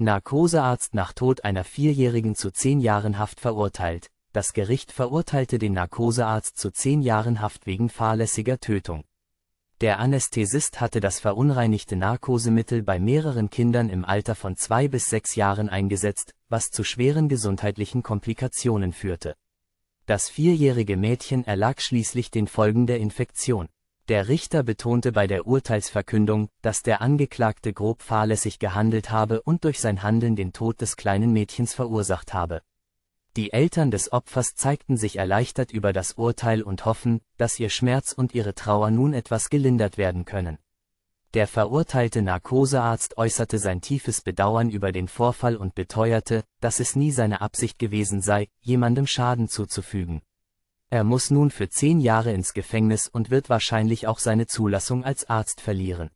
Narkosearzt nach Tod einer Vierjährigen zu zehn Jahren Haft verurteilt. Das Gericht verurteilte den Narkosearzt zu zehn Jahren Haft wegen fahrlässiger Tötung. Der Anästhesist hatte das verunreinigte Narkosemittel bei mehreren Kindern im Alter von zwei bis sechs Jahren eingesetzt, was zu schweren gesundheitlichen Komplikationen führte. Das vierjährige Mädchen erlag schließlich den Folgen der Infektion. Der Richter betonte bei der Urteilsverkündung, dass der Angeklagte grob fahrlässig gehandelt habe und durch sein Handeln den Tod des kleinen Mädchens verursacht habe. Die Eltern des Opfers zeigten sich erleichtert über das Urteil und hoffen, dass ihr Schmerz und ihre Trauer nun etwas gelindert werden können. Der verurteilte Narkosearzt äußerte sein tiefes Bedauern über den Vorfall und beteuerte, dass es nie seine Absicht gewesen sei, jemandem Schaden zuzufügen. Er muss nun für zehn Jahre ins Gefängnis und wird wahrscheinlich auch seine Zulassung als Arzt verlieren.